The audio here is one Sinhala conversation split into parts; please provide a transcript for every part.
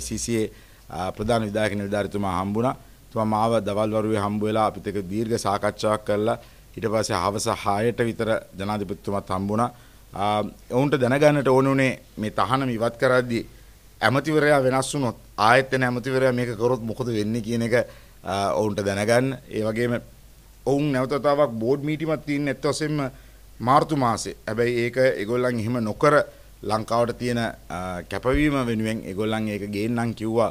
ICCයේ ප්‍රධාන විධායක නිලධාරිතුමා හම්බුණා. තුමා මාව දවල් වරුවේ හම්බ වෙලා අපිට එක දීර්ඝ සාකච්ඡාවක් කළා. ඊට පස්සේ හවස 6ට විතර ජනාධිපතිතුමාත් හම්බුණා. ඔවුන්ට දැනගන්නට ඕන උනේ මේ තහනම ඉවත් කරද්දී ඇමතිවරයා වෙනස් වුණොත් ආයෙත් එන ඇමතිවරයා මේක කරොත් මොකද වෙන්නේ කියන එක ඔවුන්ට දැනගන්න. ඒ වගේම ඔවුන් නැවතතාවක් බෝඩ් මීටිමක් තියෙන ඇත්තොසෙම මාර්තු මාසේ. හැබැයි ඒක ඒගොල්ලන් එහෙම නොකර ලංකාවට තියෙන කැපවීම වෙනුවෙන් ඒගොල්ලන් ඒක ගේන්නම් කිව්වා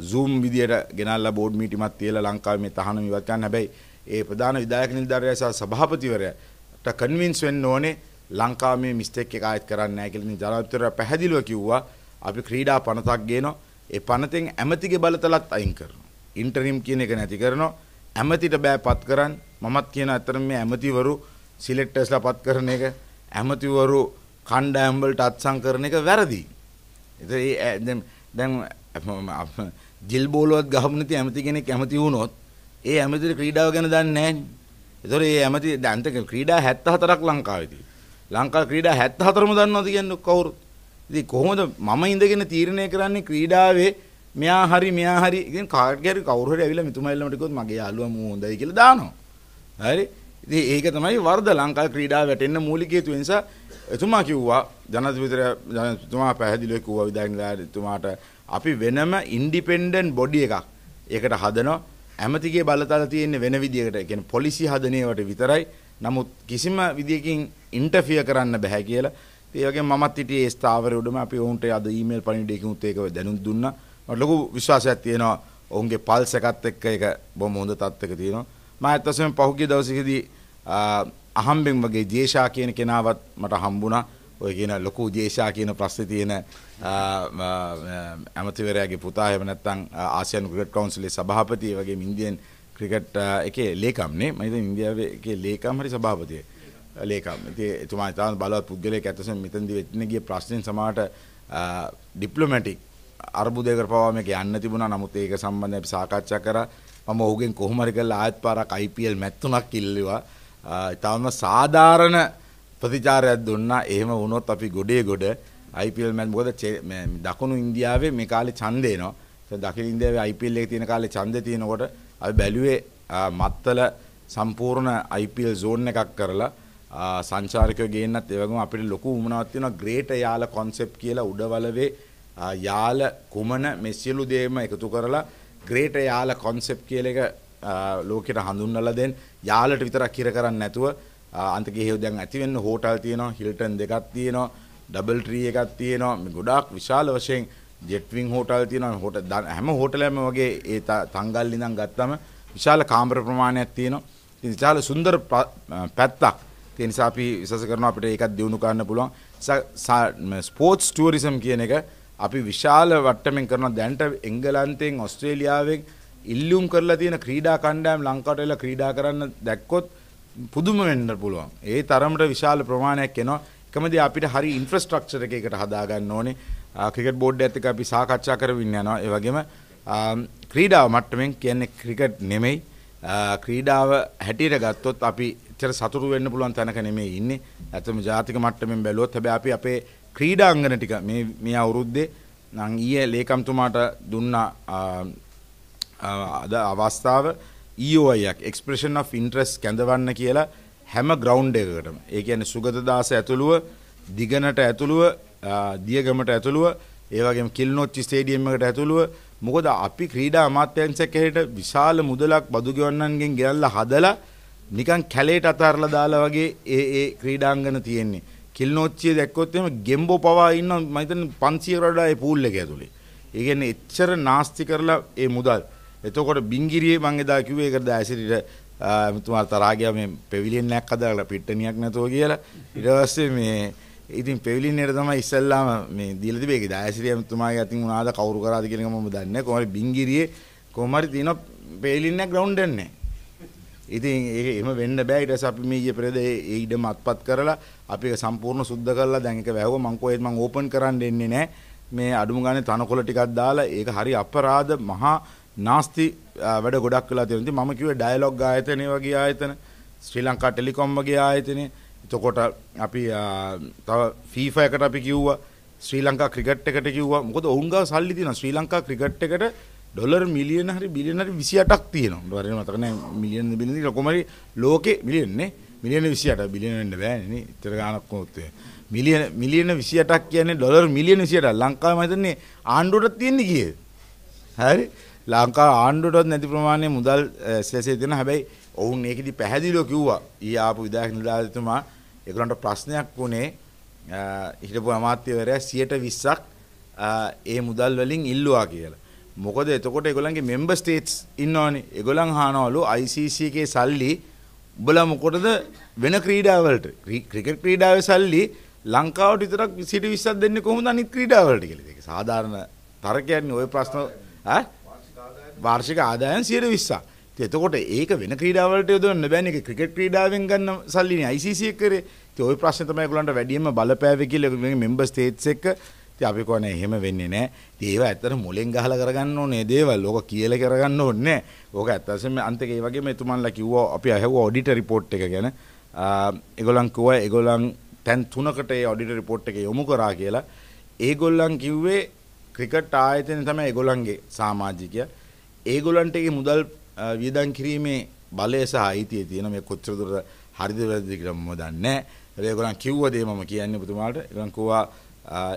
zoom විදියට ගෙනල්ලා බෝඩ් මීටිමක් තියලා ලංකාවේ මේ තහනම් ඉවත් කරන්න හැබැයි ඒ ප්‍රධාන විධායක නිලධාරියා සහ සභාපතිවරයාට කන්වින්ස් වෙන්න ඕනේ ලංකාව මේ මිස්ටේක් එක ආයෙත් කරන්නේ නැහැ කියලා ජනාධිපතිවරයා පැහැදිලිව කිව්වා අපි ක්‍රීඩා පනතක් ගේනවා ඒ පනතෙන් ඇමතිගේ බලතලත් අයින් කරනවා ඉන්ටරිම් කියන එක නැති කරනවා ඇමතිට බෑපත් කරන්න මමත් කියන අතර මේ ඇමතිවරු සිලෙක්ටර්ස්ලා පත් කරන එක ඇමතිවරු කණ්ඩායම් වලට අත්සන් කරන එක වැරදි. ඒ දැන් ජිල් බෝලුවත් ගහමු නැති ඇමති කෙනෙක් ඇමති වුණොත් ඒ ඇමතිට ක්‍රීඩාව ගැන දන්නේ නැහැ නේ. ඒතොර ඒ ඇමති දැන් ක්‍රීඩා 74ක් ලංකාවේදී. ලංකා ක්‍රීඩා 74ම දන්නවද කියන්නේ කවුරු? ඉතින් කොහොමද මම ඉඳගෙන තීරණය කරන්නේ ක්‍රීඩාවේ මෙයා හරි මෙයා හරි ඉතින් කාට් ගැරි කවුරු හරි ඇවිල්ලා මිතුමයිලමට කිව්වොත් මගේ යාළුවා මූ හොඳයි කියලා දානවා. හරි? ඉතින් ඒක තමයි වර්ධ ලංකා ක්‍රීඩාව වැටෙන්න මූලික හේතුව නිසා එතුමා කිව්වා ජනතිවිතර ජනතුමා පැහැදිලිව කිව්වා විධායකනිලයට එතුමාට අපි වෙනම ඉන්ඩිපෙන්ඩන්ට් බොඩි එකක් ඒකට හදනවා ඇමතිගේ බලතල තියෙන්නේ වෙන විදියකට කියන්නේ පොලිසි හදනේවට විතරයි නමුත් කිසිම විදියකින් ඉන්ටර්ෆියර් කරන්න බෑ කියලා ඒ වගේ මමත් හිටියේ ඒ ස්ථාවරය උඩම අපි ඔවුන්ට අද ඊමේල් පණිවිඩයකින් උත් ඒක දැනුම් දුන්නා මට ලොකු විශ්වාසයක් තියෙනවා ඔවුන්ගේ පල්ස් එකත් එක්ක ඒක බොහොම හොඳ තත්ත්වයක තියෙනවා මම ඇත්තටම පහුගිය දවසේදී අහම්බෙන් වගේ ජේෂා කියන කෙනාවත් මට හම්බුණා ඔය කියන ලොකු ජේෂා කියන ප්‍රශ්නේ තියෙන ඇමතිවරයාගේ පුතා එහෙම නැත්නම් ආසියානු ක්‍රිකට් කවුන්සිලේ සභාපති වගේ ඉන්දියන් ක්‍රිකට් එකේ ලේකම්නේ මම හිතන්නේ ඉන්දියාවේ එකේ ලේකම් හරි සභාපතිය ලේකම් ඉතින් එතුමා ඉතාම බලවත් පුද්ගලයෙක් ඇත්තසම මෙතනදී වෙන්න ගිය ප්‍රශ්නෙන් සමහරට ඩිප්ලොමැටික් අර්බුදයකට පවා මේක යන්න තිබුණා නමුත් ඒක සම්බන්ධයෙන් අපි සාකච්ඡා කරා මම ඔහුගෙන් කොහොම හරි කරලා ආයෙත් පාරක් IPL මැච් තුනක් ඉල්ලුවා ඉතාම සාධාරණ ප්‍රතිචාරයක් දුන්නා එහෙම වුණොත් අපි ගොඩේ ගොඩ IPL මැන් මොකද දකුණු ඉන්දියාවේ මේ කාලේ ඡන්දේ එනවා. දකුණු ඉන්දියාවේ IPL එකේ තියෙන කාලේ ඡන්දේ තියෙනකොට අපි බැලුවේ මත්තල සම්පූර්ණ IPL zone එකක් කරලා සංචාරකයෝ ගේන්නත් ඒ වගේම අපිට ලොකු උමනාවක් තියෙනවා ග්‍රේට් යාල concept කියලා උඩවලවේ යාල කුමන මේ සියලු දේම එකතු කරලා ග්‍රේට් යාල concept කියලා එක ලෝකෙට හඳුන්වලා දෙන්න යාලට විතරක් හිර කරන්නේ නැතුව අන්තිකේ හේව දැන් ඇති වෙන්න හෝටල් තියෙනවා හිල්ටන් දෙකක් තියෙනවා ඩබල් ට්‍රී එකක් තියෙනවා මේ ගොඩාක් විශාල වශයෙන් ජෙට් වින් හෝටල් තියෙනවා හෝට හැම හෝටලයක්ම වගේ ඒ තංගල් ඉඳන් ගත්තම විශාල කාමර ප්‍රමාණයක් තියෙනවා ඉතින් විශාල සුන්දර පැත්තක් ඒ නිසා අපි විශ්වාස කරනවා අපිට ඒකත් දිනු කරන්න පුළුවන් ස්පෝර්ට්ස් ටුවරිසම් කියන එක අපි විශාල වට්ටමින් කරන දැන්ට එංගලන්තයෙන් ඔස්ට්‍රේලියාවෙන් ඉල්ලුම් කරලා තියෙන ක්‍රීඩා කණ්ඩායම් ලංකාවට එලා ක්‍රීඩා කරන්න දැක්කොත් පුදුම වෙන්න පුළුවන්. ඒ තරමට විශාල ප්‍රමාණයක් එනවා. එකම දේ අපිට හරි ඉන්ෆ්‍රාස්ට්‍රක්චර් එකකට හදා ගන්න ඕනේ. ක්‍රිකට් බෝඩ් එකත් එක්ක අපි සාකච්ඡා කරමින් යනවා. ඒ වගේම ක්‍රීඩාව මට්ටමින් කියන්නේ ක්‍රිකට් නෙමෙයි. ක්‍රීඩාව හැටියට ගත්තොත් අපි එච්චර සතුරු වෙන්න පුළුවන් තැනක නෙමෙයි ඉන්නේ. ඇත්තම ජාතික මට්ටමින් බැලුවොත් හැබැයි අපි අපේ ක්‍රීඩාංගන ටික මේ මේ අවුරුද්දේ නම් ඊයේ ලේකම්තුමාට දුන්නා අද අවස්ථාව ඊෝයක් e එක්ස්ප්‍රේෂන් of ඉන්ට්‍රස් කැඳවන්න කියලා හැම ග්‍රවන්් එකකටම ඒ ඇන සුගතදාස ඇතුළුව දිගනට ඇතුළුව දියගමට ඇතුළුව ඒවගේ කිල්නොච්චි ස්ටේඩියම්මකට ඇතුළුව මොකද අපි ක්‍රීඩා අමාත්‍යන්සක් හෙට විශාල මුදලක් බදුගවන්නන්ගෙන් ගෙල්ල හදලා නිකන් කැලේට අතාරල දාලා වගේ ඒ ඒ ක්‍රීඩාංගන තියෙන්නේ කිල්නොච්චිය දැක්කොත්තම ගෙම්බෝ පවා ඉන්න මතන පන්සිය රඩා ඒ පූල්ල එක ඇතුළේ ඒගැන එච්චර නාස්ති කරලා ඒ මුදල්. එතකොට බිංගිරියේ මං එදා කිව්වේ ඒකට දැසිරිට මෙතුමාට තරහා මේ පෙවිලියන් නැක් අදාලා පිට්ටනියක් නැතුව කියලා ඊට පස්සේ මේ ඉතින් පෙවිලියනේට තමයි ඉස්සල්ලාම මේ දීලා තිබේ ඒකයි දැසිරිය මෙතුමාගේ අතින් උනාද කවුරු කරාද කියන එක මම දන්නේ කොහොමද බිංගිරියේ කොහොම හරි තියෙන පෙවිලියන් නැක් ග්‍රවුන්ඩ් එකන්නේ ඉතින් ඒ එහෙම වෙන්න බෑ ඊට පස්සේ අපි මේ ඊයේ පෙරේද ඒ ඉඩම අත්පත් කරලා අපි ඒක සම්පූර්ණ සුද්ධ කරලා දැන් ඒක වැහුවා මං කොහෙත් මං ඕපන් කරන්න දෙන්නේ නැහැ මේ අඩුම ගානේ තනකොළ ටිකක් දාලා ඒක හරි අපරාධ මහා නාස්ති වැඩ ගොඩක් වෙලා තියෙනවා. ඉතින් මම කිව්වේ ඩයලොග් ආයතනය වගේ ආයතන ශ්‍රී ලංකා ටෙලිකොම් වගේ ආයතනෙ. එතකොට අපි තව FIFA එකට අපි කිව්වා ශ්‍රී ලංකා ක්‍රිකට් එකට කිව්වා. මොකද ඔවුන් ගාව සල්ලි තියෙනවා. ශ්‍රී ලංකා ක්‍රිකට් එකට ඩොලර් මිලියන හරි බිලියන හරි 28ක් තියෙනවා. හරියට මතක නැහැ මිලියන බිලියන කොහොම හරි ලෝකේ මිලියන් නේ. මිලියන 28 බිලියන වෙන්න බෑනේ නේ. ඉතර ගාණක් කොහොමද මිලියන මිලියන 28ක් කියන්නේ ඩොලර් මිලියන 28ක් ලංකාවේ මම හිතන්නේ ආණ්ඩුවට තියෙන්නේ කීයද? හරි. ලංකා ආණ්ඩුවටත් නැති ප්‍රමාණය මුදල් සැලසේ දෙන හැබැයි ඔවුන් ඒකෙදි පැහැදිලිව කිව්වා ඊ ආපු විධායක නිලධාරිතුමා ඒගොල්ලන්ට ප්‍රශ්නයක් වුණේ හිටපු අමාත්‍යවරයා 120ක් ඒ මුදල් වලින් ඉල්ලුවා කියලා. මොකද එතකොට ඒගොල්ලන්ගේ මෙම්බර් ස්ටේට්ස් ඉන්නවනේ. ඒගොල්ලන් අහනවලු ICC එකේ සල්ලි උඹලා මොකටද වෙන ක්‍රීඩාවලට ක්‍රිකට් ක්‍රීඩාවේ සල්ලි ලංකාවට විතරක් 120ක් දෙන්නේ කොහොමද අනිත් ක්‍රීඩාවලට කියලා. ඒක සාධාරණ තර්කයක්නේ ওই ප්‍රශ්න ඈ වාර්ෂික ආදායන් සියයට විස්සා එතකොට ඒක වෙන ක්‍රීඩාවලට යොදවන්න බෑනේ ඒක ක්‍රිකට් ක්‍රීඩාවෙන් ගන්න සල්ලිනේ ICC එක කරේ. ඉතින් ওই ප්‍රශ්නේ තමයි ඒගොල්ලන්ට වැඩියෙන්ම බලපෑවේ කියලා මේ මෙම්බර් ස්ටේට්ස් එක්ක. ඉතින් අපි කොහොනේ එහෙම වෙන්නේ නැහැ. ඉතින් ඒව ඇත්තට මුලෙන් ගහලා කරගන්න ඕනේ දේවල්. ඕක කියලා කරගන්න ඕනේ නැහැ. ඕක ඇත්තටම අන්තික ඒ වගේම එතුමන්ලා කිව්වා අපි අහුවා ඔඩිටර් රිපෝට් එක ගැන. ඒගොල්ලන් කිව්වා ඒගොල්ලන් තැන් තුනකට ඒ ඔඩිටර් රිපෝට් එක යොමු කරා කියලා. ඒගොල්ලන් කිව්වේ ක්‍රිකට් ආයතනය තමයි ඒගොල්ලන්ගේ සමාජිකයා. ඒගොල්ලන්ට ඒ මුදල් වියදම් කිරීමේ බලය සහ අයිතිය තියෙන මේ කොච්චර දුර හරිද වැරදිද කියලා මම දන්නේ නැහැ. ඒගොල්ලන් කිව්ව දේ මම කියන්නේ පුතුමාට. ඒගොල්ලන් කෝවා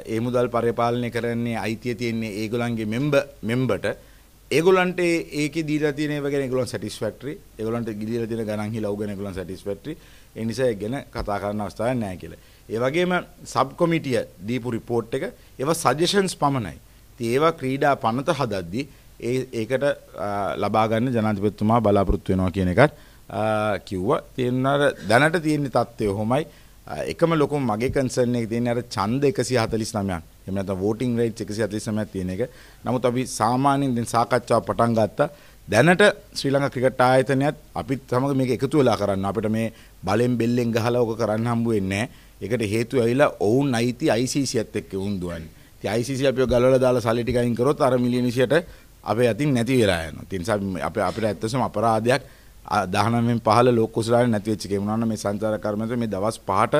ඒ මුදල් පරිපාලනය කරන්නේ අයිතිය තියෙන්නේ ඒගොල්ලන්ගේ මෙම්බර් මෙම්බර්ට. ඒගොල්ලන්ට ඒකේ දීලා තියෙන ඒවා ගැන ඒගොල්ලන් සැටිස්ෆැක්ටරි. ඒගොල්ලන්ට දීලා තියෙන ගණන් හිලව් ගැන ඒගොල්ලන් සැටිස්ෆැක්ටරි. ඒ නිසා ඒක ගැන කතා කරන්න අවස්ථාවක් නැහැ කියලා. ඒ වගේම සබ් කොමිටිය දීපු රිපෝට් එක ඒවා සජෙෂන්ස් පමණයි. ඉතින් ඒවා ක්‍රීඩා පනත හදද්දී ඒ ඒකට ලබා ගන්න ජනාධිපතිතුමා බලාපොරොත්තු වෙනවා කියන එකත් කිව්වා. තියෙනාර දැනට තියෙන තත්ත්වය ඔහොමයි. එකම ලොකුම මගේ කන්සර්න් එක තියෙන අර ඡන්ද 149ක්. එහෙම නැත්නම් වෝටිං රයිට්ස් 149ක් තියෙන එක. නමුත් අපි සාමාන්‍යයෙන් දැන් සාකච්ඡාව පටන් ගත්තා. දැනට ශ්‍රී ලංකා ක්‍රිකට් ආයතනයත් අපිත් සමග මේක එකතු වෙලා කරන්න. අපිට මේ බලෙන් බෙල්ලෙන් ගහලා ඕක කරන්න හම්බ වෙන්නේ නැහැ. ඒකට හේතුව ඇවිල්ලා ඔවුන් අයිති ICC ඇත් එක්ක වුන් දුවන්නේ. ඉතින් ICC අපිව ගලවලා දාලා සල්ලි ටික අයින් කරොත් අර මිලියන 20ට අපේ අතින් නැති වෙලා යනවා. ඒ නිසා අපි අපිට ඇත්තටම අපරාධයක් 19න් පහළ ලෝක කුසලාවේ නැති වෙච්ච එකේ මොනවා නම් මේ සංචාර කර්මයට මේ දවස් පහට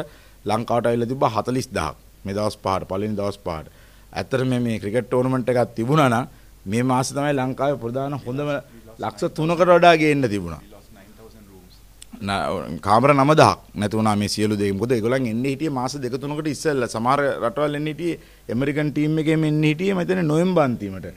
ලංකාවට ඇවිල්ලා තිබ්බා 40000ක්. මේ දවස් පහට පළවෙනි දවස් පහට. ඇත්තටම මේ ක්‍රිකට් ටෝර්නමන්ට් එකක් තිබුණා නම් මේ මාසෙ තමයි ලංකාවේ ප්‍රධාන හොඳම ලක්ෂ 3කට වඩා ගේන්න තිබුණා. කාමර 9000ක් නැති වුණා මේ සියලු දේ. මොකද ඒගොල්ලන් එන්නේ හිටියේ මාස දෙක තුනකට ඉස්සෙල්ලා. සමහර රටවල් එන්නේ හිටියේ ඇමරිකන් ටීම් එකේම එන්නේ හිටියේ මෙතන නොවැම්බර් අන්තිමට.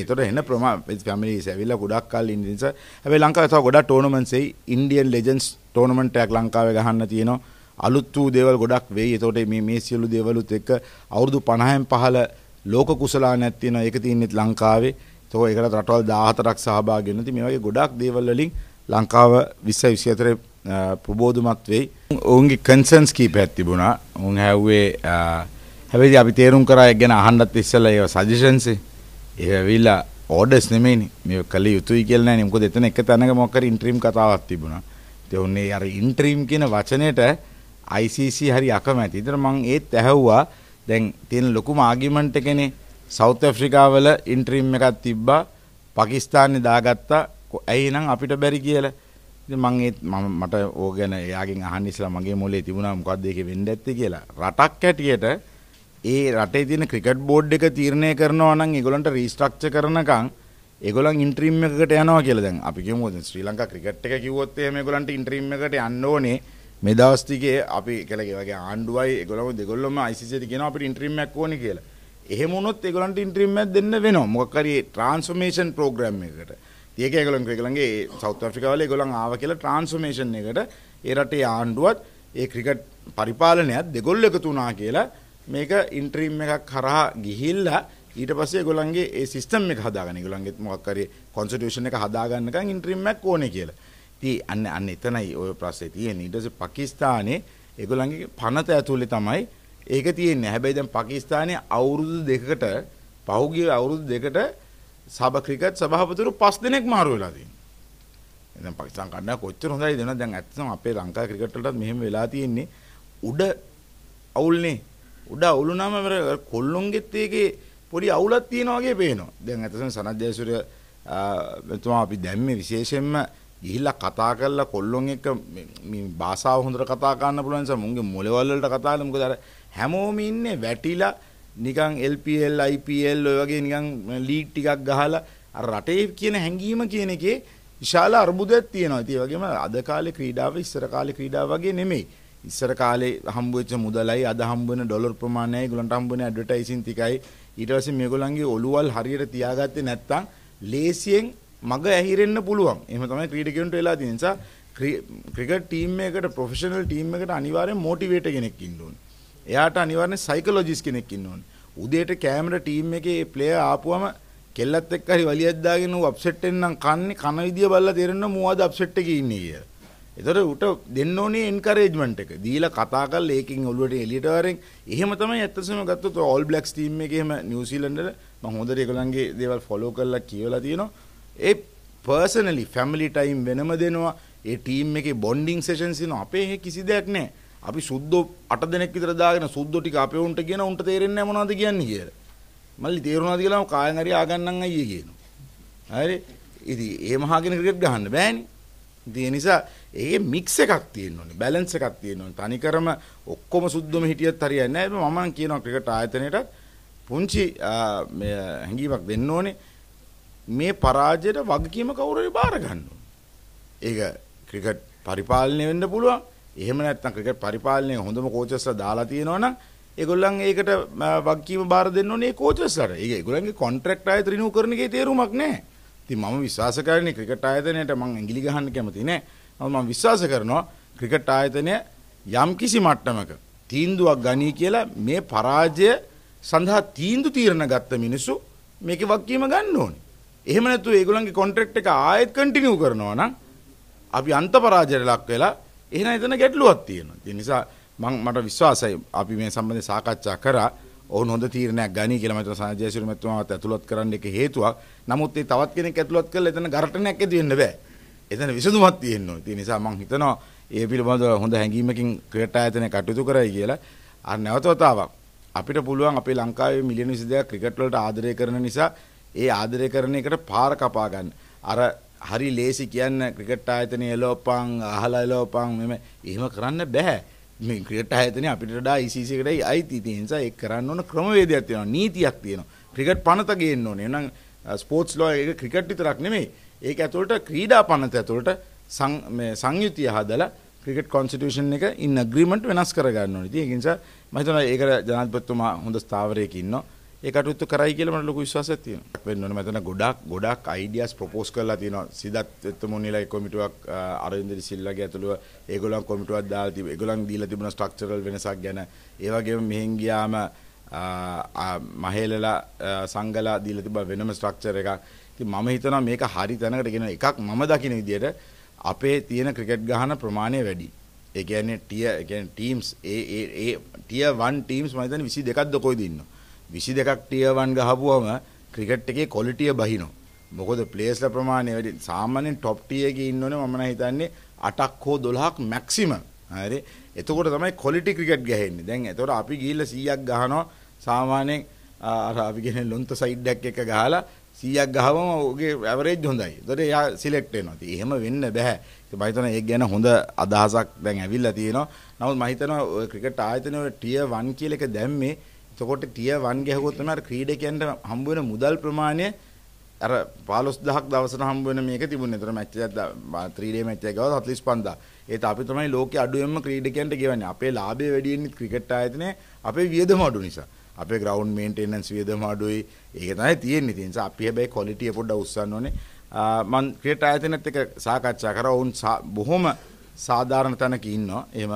ඒතොට එන්න ප්‍රම පැමිලි ඇවිල්ල ගොඩක් කල් ඉන්දිස ඇැ ලංකා තව ගොඩක් ටෝනමන්සේ ඉන්ඩියන් ලෙජන්ස් ටෝනමටයක් ලංකාව ගහන්න තියෙනවා අලුත් වූ දේවල් ගොඩක් වේ තොට මේ සියලු දේවලුත් එක්ක අවුරදු පණහයෙන් පහල ලෝක කුසලා නැත්තින එක තින්නෙත් ලංකාවේ තෝ එකට රටවල් දාහතරක් සහභාගෙනති මේ වගේ ගොඩක් දේවල්ලින් ලංකාව විස්ස විසිතර ප්‍රබෝධමත් වෙයි ඔවුන්ගේ කන්සන්ස් කීප ඇත්තිබුණා ඔුන් හැව්වේ හැබැති අපි තේරුම් කරය ගැන අහන්ඩත් ඉස්සල ඒ සජිෂන්සේ ඒ ඇවිල්ලා ඕඩර්ස් නෙමෙයිනේ. මේක කළ යුතුයි කියලා නෑනේ. මොකද එතන එක තැනක මොකක් හරි ඉන්ට්‍රීම් කතාවක් තිබුණා. ඉතින් ඔන්නේ අර ඉන්ට්‍රීම් කියන වචනයට ICC හරි අකමැති. ඉතින් මම ඒත් ඇහුවා දැන් තියෙන ලොකුම ආගියුමන්ට් එකනේ සෞත් ඇෆ්‍රිකාවල ඉන්ට්‍රීම් එකක් තිබ්බා පකිස්තාන්නේ දාගත්තා ඇයි නම් අපිට බැරි කියලා. ඉතින් මම ඒත් මම මට ඕක ගැන එයාගෙන් අහන්න ඉස්සලා මගේ මොලේ තිබුණා මොකද්ද ඒකේ වෙන්න ඇත්තේ කියලා. රටක් හැටියට ඒ රටේ තියෙන ක්‍රිකට් බෝඩ් එක තීරණය කරනවා නම් ඒගොල්ලන්ට රීස්ට්‍රක්චර් කරනකම් ඒගොල්ලන් ඉන්ට්‍රීම් එකකට යනවා කියලා දැන් අපි කියමු ශ්‍රී ලංකා ක්‍රිකට් එක කිව්වොත් එහෙම ඒගොල්ලන්ට ඉන්ට්‍රීම් එකට යන්න ඕනේ මේ දවස් ටිකේ අපි කියලා ඒ වගේ ආණ්ඩුවයි ඒගොල්ලෝ දෙගොල්ලොම ICC ට කියනවා අපිට ඉන්ට්‍රීම් එකක් ඕනේ කියලා. එහෙම වුණොත් ඒගොල්ලන්ට ඉන්ට්‍රීම් එකක් දෙන්න වෙනවා. මොකක් හරි ට්‍රාන්ස්ෆෝමේෂන් ප්‍රෝග්‍රෑම් එකකට. ඒක ඒගොල්ලන් ඒගොල්ලන්ගේ සෞත් ඇෆ්‍රිකාවල ඒගොල්ලන් ආවා කියලා ට්‍රාන්ස්ෆෝමේෂන් එකට ඒ රටේ ආණ්ඩුවත් ඒ ක්‍රිකට් පරිපාලනයත් දෙගොල්ලෝ එකතු වුණා කියලා මේක ඉන්ට්‍රීම් එකක් හරහා ගිහිල්ලා ඊට පස්සේ ඒගොල්ලන්ගේ ඒ සිස්ටම් එක හදාගන්න. ඒගොල්ලන්ගෙත් මොකක් හරි කොන්ස්ටිටියුෂන් එක හදාගන්නකම් ඉන්ට්‍රීම් එකක් ඕනේ කියලා. ඉතින් අන්න අන්න එතනයි ওই ප්‍රශ්නේ තියෙන්නේ. ඊට පස්සේ පාකිස්තානයේ ඒගොල්ලන්ගේ පනත ඇතුලේ තමයි ඒක තියෙන්නේ. හැබැයි දැන් පාකිස්තානයේ අවුරුදු දෙකකට පහුගිය අවුරුදු දෙකට සබ ක්‍රිකට් සභාපතිවරු පස් දෙනෙක් මාරු වෙලා තියෙනවා. දැන් පාකිස්තාන කණ්ඩායම කොච්චර හොඳයිද නේද? දැන් ඇත්තටම අපේ ලංකා ක්‍රිකට් වලටත් මෙහෙම වෙලා තියෙන්නේ. උඩ අවුල්නේ උඩ අවුළු නම කොල්ලොන්ගෙත් ඒකේ පොඩි අවුලක් තියෙනවා වගේ පේනවා. දැන් අතසම සනත් ජයසූරිය මෙතුමා අපි දැම්මේ විශේෂයෙන්ම ගිහිල්ලා කතා කරලා කොල්ලොන් එක්ක මේ භාෂාව හොඳට කතා කරන්න පුළුවන් නිසා මුන්ගේ මොලේවල් වලට කතා කරලා මොකද අර හැමෝම ඉන්නේ වැටිලා නිකන් LPL IPL ඔය වගේ නිකන් ලීග් ටිකක් ගහලා අර රටේ කියන හැංගීම කියන එකේ විශාල අර්බුදයක් තියෙනවා. ඒ වගේම අද කාලේ ක්‍රීඩාව ඉස්සර කාලේ ක්‍රීඩාව වගේ නෙමෙයි. ඉස්සර කාලේ හම්බුවෙච්ච මුදලයි අද හම්බුවෙන ඩොලර් ප්‍රමාණයයි ඒගොල්ලන්ට හම්බුනේ ඇඩ්වර්ටයිසින් ටිකයි ඊට පස්සේ මේගොල්ලන්ගේ ඔළුවල් හරියට තියාගත්තේ නැත්නම් ලේසියෙන් මග ඇහිරෙන්න පුළුවන් එහෙම තමයි ක්‍රීඩකයන්ට වෙලා තියෙන නිසා ක්‍රිකට් ටීම් එකට ප්‍රොෆෙෂනල් ටීම් එකට අනිවාර්යෙන් මෝටිවේටර් කෙනෙක් ඉන්න ඕන. එයාට අනිවාර්යෙන් සයිකොලොජිස්ට් කෙනෙක් ඉන්න ඕන. උදේට කැමර ටීම් එකේ ප්ලේයර් ආපුවම කෙල්ලත් එක්ක හරි වලියක් දාගෙන උ අප්සෙට් වෙන්නම් කන්නේ කන විදිය බලලා තේරෙන්න මෝ අද අප්සෙට් එකේ ඉන්නේ කියලා. එතකොට උට දෙන්න ඕනේ එන්කරේජ්මන්ට් එක. දීලා කතා කරලා ඒකෙන් ඔළුවට එළියට වරෙන් එහෙම තමයි ඇත්තටම ගත්තොත් ඕල් බ්ලැක්ස් ටීම් එකේ එහෙම නිව්සීලන්ඩ් වල මම හොඳට ඒගොල්ලන්ගේ දේවල් ෆලෝ කරලා කියවලා තියෙනවා. ඒ පර්සනලි ෆැමිලි ටයිම් වෙනම දෙනවා. ඒ ටීම් එකේ බොන්ඩින් සෙෂන්ස් දෙනවා. අපේ එහෙ කිසි දෙයක් නැහැ. අපි සුද්දෝ 8 දෙනෙක් විතර දාගෙන සුද්දෝ ටික අපේ උන්ට කියන උන්ට තේරෙන්නේ නැහැ මොනවද කියන්නේ කියලා. මල්ලි තේරුණාද කියලා කායන් හරි ආගන්නම් අයියේ කියනවා. හරි. ඉතින් එහෙම හාගෙන ක්‍රිකට් ගහන්න බෑනේ. දිය නිසා ඒ මික්ස එකක් තියෙනවනේ බැලන්ස් එකක් තියෙනවනේ තනිකරම ඔක්කොම සුද්ධම හිටියත් හරියන්නේ නැහැ මම කියනවා ක්‍රිකට් ආයතනයටත් පුංචි හැඟීමක් දෙන්න ඕනේ මේ පරාජයට වගකීම කවුරුරි බාර ගන්න ඒක ක්‍රිකට් පරිපාලනය වෙන්න පුළුවන් එහෙම නැත්නම් ක්‍රිකට් පරිපාලනය හොඳම කෝචස්ලා දාලා තියෙනවනම් ඒගොල්ලන් ඒකට වගකීම බාර දෙන්න ඕනේ කෝචස්ලාට. ඒක ඒගොල්ලන්ගේ කොන්ට්‍රැක්ට් ආයෙත් රිනූ කරන එකේ තේරුමක් නැහැ. ඉතින් මම විශ්වාස කරන්නේ ක්‍රිකට් ආයතනයට මම ඇඟිලි ගහන්න කැමති නෑ. නමුත් මම විශ්වාස කරනවා ක්‍රිකට් ආයතනය යම්කිසි මට්ටමක තීන්දුවක් ගනී කියලා මේ පරාජය සඳහා තීන්දු තීරණ ගත්ත මිනිස්සු මේකේ වගකීම ගන්න ඕනේ. එහෙම නැතුව ඒගොල්ලන්ගේ කොන්ට්‍රැක්ට් එක ආයෙත් කන්ටිනියු කරනවා නම් අපි අන්ත පරාජයට ලක් වෙලා එහෙනම් එතන ගැටලුවක් තියෙනවා. ඒ නිසා මම මට විශ්වාසයි අපි මේ සම්බන්ධයෙන් සාකච්ඡා කරා ඔවුන් හොඳ තීරණයක් ගනී කියලා මම හිතන සංජයසිරි මැතිතුමාවත් ඇතුළත් කරන්න එක හේතුවක්. නමුත් ඒ තවත් කෙනෙක් ඇතුළත් කරලා එතන ඝර්ටනයක් ඇති වෙන්න බෑ. එතන විසඳුමක් තියෙන්න ඕනේ. ඒ නිසා මම හිතනවා ඒ පිළිබඳව හොඳ හැඟීමකින් ක්‍රීඩා ආයතනය කටයුතු කරයි කියලා. අර නැවත වතාවක් අපිට පුළුවන් අපේ ලංකාවේ මිලියන 22ක් ක්‍රිකට් වලට ආදරය කරන නිසා ඒ ආදරය කරන එකට පාර කපා ගන්න. අර හරි ලේසි කියන්න ක්‍රිකට් ආයතනය එලෝපං අහලා එලෝපං මෙමෙ එහෙම කරන්න බෑ. මේ ක්‍රිකට් ආයතනය අපිට වඩා ICC එකටයි අයිති තියෙන නිසා ඒක කරන්න ඕන ක්‍රමවේදයක් තියෙනවා නීතියක් තියෙනවා ක්‍රිකට් පනත ගේන්න ඕනේ එහෙනම් ස්පෝර්ට්ස් ලෝ එක ක්‍රිකට් විතරක් නෙමෙයි ඒක ඇතුළට ක්‍රීඩා පනත ඇතුළට සංයුතිය හදලා ක්‍රිකට් කොන්ස්ටිටියුෂන් එක ඉන් ඇග්‍රීමන්ට් වෙනස් කරගන්න ඕනේ ඉතින් ඒ නිසා මම හිතනවා ඒකට ජනාධිපතිතුමා හොඳ ස්ථාවරයක ඉන්නවා ඒ කටයුතු කරයි කියලා මට ලොකු විශ්වාසයක් තියෙනවා. වෙන්න ඕනේ මම ගොඩක් ගොඩක් අයිඩියාස් ප්‍රොපෝස් කරලා තියෙනවා. සිදත් එතුමෝනිලා කොමිටුවක් අරවින්ද සිල්ලාගේ ඇතුළුව ඒගොල්ලන් කොමිටුවක් දාලා තිබුණා. ඒගොල්ලන් දීලා තිබුණ ස්ට්‍රක්චරල් වෙනසක් ගැන ඒ වගේම මෙහෙන් ගියාම මහේලලා සංගලා දීලා තිබ්බ වෙනම ස්ට්‍රක්චර් එකක්. ඉතින් මම හිතනවා මේක හරි තැනකට ගෙන එකක් මම දකින විදිහට අපේ තියෙන ක්‍රිකට් ගහන ප්‍රමාණය වැඩි. ඒ කියන්නේ ටිය ඒ කියන්නේ ටීම්ස් ඒ ඒ ටිය 1 ටීම්ස් මම හිතන්නේ 22ක් දකෝයි දින්නවා. 22ක් ටියර් ගහපුවම ක්‍රිකට් එකේ ක්වොලිටිය බහිනවා. මොකද ප්ලේස්ල ප්‍රමාණය වැඩි. සාමාන්‍යයෙන් টপ ටියර් එකේ ඉන්නෝනේ මම නම් හිතන්නේ 8ක් හෝ 12ක් මැක්සිමම්. හරි. එතකොට තමයි ක්වොලිටි ක්‍රිකට් ගහන්නේ. දැන් එතකොට අපි ගිහිල්ලා 100ක් ගහනවා සාමාන්‍යයෙන් අර අපි කියන්නේ ලොන්ත සයිඩ් එකක් එක ගහලා 100ක් ගහවම ඔහුගේ ඇවරේජ් හොඳයි. ඒතකොට එයා සිලෙක්ට් වෙනවා. ඉතින් එහෙම වෙන්න බෑ. ඉතින් මම හිතනවා ඒක ගැන හොඳ අදහසක් දැන් ඇවිල්ලා තියෙනවා. නමුත් මම හිතනවා ක්‍රිකට් ආයතනයේ ටියර් 1 කියලා එක දැම්මේ එතකොට ටිය 1 ගැහුවොත් වෙන අර ක්‍රීඩකයන්ට හම්බ වෙන මුදල් ප්‍රමාණය අර 15000ක් දවසට හම්බ වෙන මේක තිබුණේ. ඒතර මැච් එකක් 3D මැච් එකක් ගාව 45000. ඒත් අපි තමයි ලෝකේ අඩුවෙන්ම ක්‍රීඩකයන්ට ගෙවන්නේ. අපේ ලාභය වැඩි වෙන්නේ ක්‍රිකට් ආයතනයේ අපේ වියදම අඩු නිසා. අපේ ග්‍රවුන්ඩ් මේන්ටේනන්ස් වියදම අඩුයි. ඒක තමයි තියෙන්නේ. ඒ නිසා අපි හැබැයි ක්වොලිටි පොඩ්ඩක් උස්සන්න ඕනේ. මම ක්‍රිකට් ආයතනයත් එක්ක සාකච්ඡා කරා. වුන් බොහොම සාධාරණ තැනක ඉන්නවා. එහෙම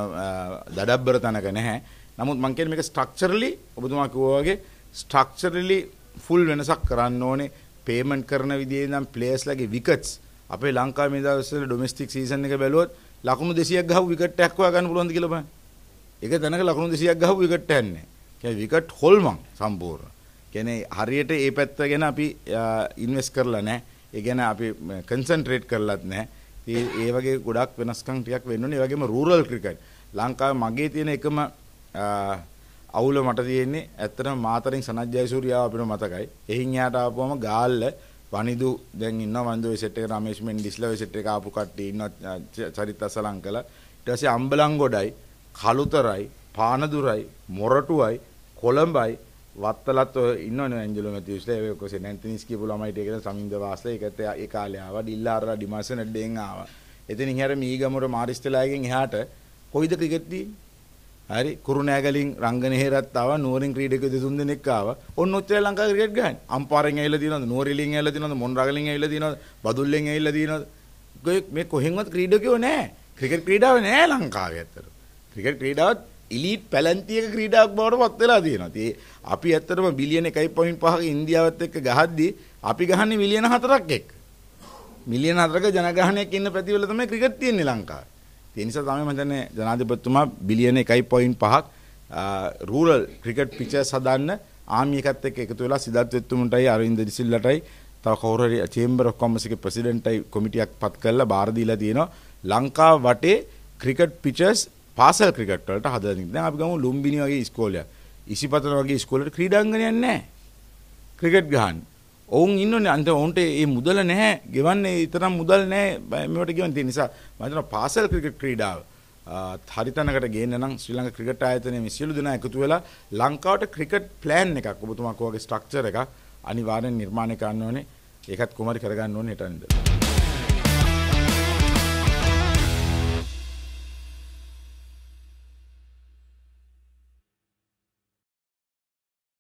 දඩබ්බර තැනක නැහැ. නමුත් මං කියන්නේ මේක ස්ට්‍රක්චරලි ඔබතුමා කිව්වා වගේ ස්ට්‍රක්චරලි ෆුල් වෙනසක් කරන්න ඕනේ පේමන්ට් කරන විදිහේ ඉඳන් ප්ලේයර්ස්ලාගේ විකට්ස් අපේ ලංකාවේ මේ දවස්වල ඩොමෙස්ටික් සීසන් එක බැලුවොත් ලකුණු 200ක් ගහපු විකට් එකක් හොයා ගන්න පුළුවන්ද කියලා බලන්න. ඒක තැනක ලකුණු 200ක් ගහපු විකට් එකක් නැහැ. කියන්නේ විකට් හොල්මන් සම්පූර්ණ. කියන්නේ හරියට ඒ පැත්ත ගැන අපි ඉන්වෙස්ට් කරලා නැහැ. ඒ කියන්නේ අපි කන්සන්ට්‍රේට් කරලත් නැහැ. ඒ වගේ ගොඩක් වෙනස්කම් ටිකක් වෙන්න ඕනේ. ඒ වගේම රූරල් ක්‍රිකට්. ලංකාවේ මගේ තියෙන එකම අවුල මට තියෙන්නේ ඇත්තටම මාතරින් සනත් ජයසූරියාව අපිට මතකයි. එහින් යාට ආපුවම ගාල්ල වනිදු දැන් ඉන්නවා වන්දු සෙට් එක රමේෂ් මෙන්ඩිස්ලා ඔය සෙට් එක ආපු කට්ටිය ඉන්නවා චරිත අසලංකල. ඊට පස්සේ අම්බලන්ගොඩයි, කලුතරයි, පානදුරයි, මොරටුවයි, කොළඹයි වත්තලත් ඉන්නවනේ ඇන්ජලෝ මැතිව්ස්ලා ඒක ඔක්කොසේ නැන්තිනිස් කියපු ළමයිට ඒක සමින්ද වාස්ලා ඒකත් ඒ කාලේ ආවා ඩිල්ලාරලා ඩිමාසන් ඩෙන් ආවා. එතනින් හැර මීගමුර මාරිස්තලාගෙන් එහාට කොයිද ක්‍රිකට් තියෙන්නේ? හරි කුරුණෑගලින් රංගනේහෙරත් ආවා නුවරින් ක්‍රීඩක දෙතුන් දෙනෙක් ආවා ඔන්න ඔච්චර ලංකා ක්‍රිකට් ගහන්නේ අම්පාරෙන් ඇවිල්ලා තියෙනවද නුවරිලින් ඇවිල්ලා තියෙනවද මොන්රාගලින් ඇවිල්ලා තියෙනවද බදුල්ලෙන් ඇවිල්ලා තියෙනවද මේ කොහෙන්වත් ක්‍රීඩකයෝ නැහැ ක්‍රිකට් ක්‍රීඩාව නැහැ ලංකාවේ ඇත්තට ක්‍රිකට් ක්‍රීඩාවත් ඉලීට් පැලන්තියක ක්‍රීඩාවක් බවට පත් වෙලා තියෙනවා. ඉතින් අපි ඇත්තටම බිලියන 1.5ක ඉන්දියාවත් එක්ක ගහද්දී අපි ගහන්නේ මිලියන 4ක් එක්ක. මිලියන 4ක ජනගහනයක් ඉන්න ප්‍රතිවල තමයි ක්‍රිකට් තියෙන්නේ ලංකාවේ. ඒ නිසා තමයි මම හිතන්නේ ජනාධිපතිතුමා බිලියන 1.5ක් රූරල් ක්‍රිකට් පිච්චර්ස් හදන්න ආමි එකත් එක්ක එකතු වෙලා සිද්ධාර්ථ එතුමන්ටයි අරවින්ද දිසිල්ලටයි තව කවුරු හරි චේම්බර් ඔෆ් කොමර්ස් එකේ ප්‍රෙසිඩන්ට්ටයි කොමිටියක් පත් කරලා බාර දීලා තියෙනවා ලංකාව වටේ ක්‍රිකට් පිච්චර්ස් පාසල් ක්‍රිකට් වලට හදලා තියෙනවා. දැන් අපි ගමු ලුම්බිනි වගේ ඉස්කෝලයක්. ඉසිපතන වගේ ඉස්කෝලේට ක්‍රීඩාංගණයක් නැහැ. ක්‍රිකට් ගහන්න. ඔවුන් ඉන්නනේ අන්ත ඔවුන්ට මේ මුදල නැහැ ගෙවන්නේ තරම් මුදල් නැහැ මේවට ගෙවන්න තියෙන නිසා මම හිතනවා පාසල් ක්‍රිකට් ක්‍රීඩාව හරිතනකට ගේන්න නම් ශ්‍රී ලංකා ක්‍රිකට් ආයතනයේ මේ සියලු දෙනා එකතු වෙලා ලංකාවට ක්‍රිකට් ප්ලෑන් එකක් ඔබතුමා කෝගේ ස්ට්‍රක්චර් එකක් අනිවාර්යෙන් නිර්මාණය කරන්න ඕනේ ඒකත් කොහොමද කරගන්න ඕනේ හිටන්නේ